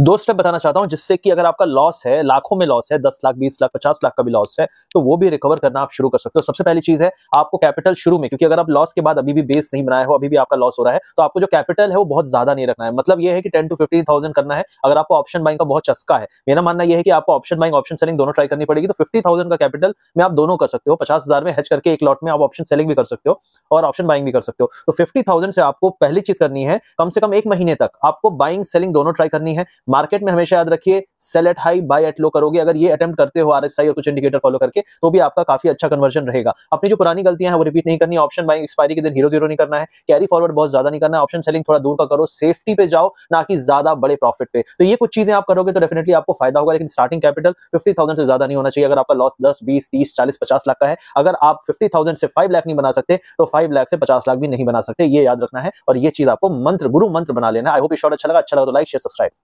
दो स्टेप बताना चाहता हूं जिससे कि अगर आपका लॉस है लाखों में लॉस है दस लाख बीस लाख पचास लाख का भी लॉस है तो वो भी रिकवर करना आप शुरू कर सकते हो सबसे पहली चीज है आपको कैपिटल शुरू में क्योंकि अगर आप लॉस के बाद अभी भी बेस नहीं बनाया हो अभी भी आपका लॉस हो रहा है तो आपको जो कैपिटल है वो बहुत ज्यादा नहीं रखना है मतलब यह है कि टेन टू फिफ्टीन थाउजेंड करना है अगर आपको ऑप्शन बाइंग का बहुत चस्का है मेरा मानना यह है कि आपको ऑप्शन बाइंग ऑप्शन सेलिंग दोनों ट्राई करनी पड़ेगी तो फिफ्टी थाउजेंड का कैपिटल में आप दोनों कर सकते हो पचास हजार में हेच करके एक लॉट में आप ऑप्शन सेलिंग भी कर सकते हो और ऑप्शन बाइंग भी कर सकते हो तो फिफ्टी थाउजेंड से आपको पहली चीज करनी है कम से कम एक महीने तक आपको बाइंग सेलिंग दोनों ट्राई करनी है मार्केट में हमेशा याद रखिए sell at high buy at low करोगे अगर ये अटेम्प्ट करते हो आर और कुछ इंडिकेटर फॉलो करके तो भी आपका काफी अच्छा कन्वर्जन रहेगा अपनी जो पुरानी गलतियां हैं वो रिपीट नहीं करनी ऑप्शन बाइंग एक्सपायरी के दिन हीरो जीरो नहीं करना है कैरी फॉरवर्ड बहुत ज्यादा नहीं करना है ऑप्शन सेलिंग थोड़ा दूर का करो सेफ्टी पे जाओ ना कि ज्यादा बड़े प्रॉफिट पे तो ये कुछ चीजें आप करोगे तो डेफिनेटली आपको फायदा होगा लेकिन स्टार्टिंग कैपिटल फिफ्टी थाउजेंड से ज्यादा नहीं होना चाहिए अगर आपका लॉस दस बीस तीस चालीस पचास लाख का है अगर आप फिफ्टी थाउजेंड से फाइव लाख नहीं बना सकते तो फाइव लाख से पचास लाख भी नहीं बना सकते ये याद रखना है और ये चीज आपको मंत्र गुरु मंत्र बना लेना आई होप शॉर्ट अच्छा लगा अच्छा लगा तो लाइक शेयर सब्सक्राइब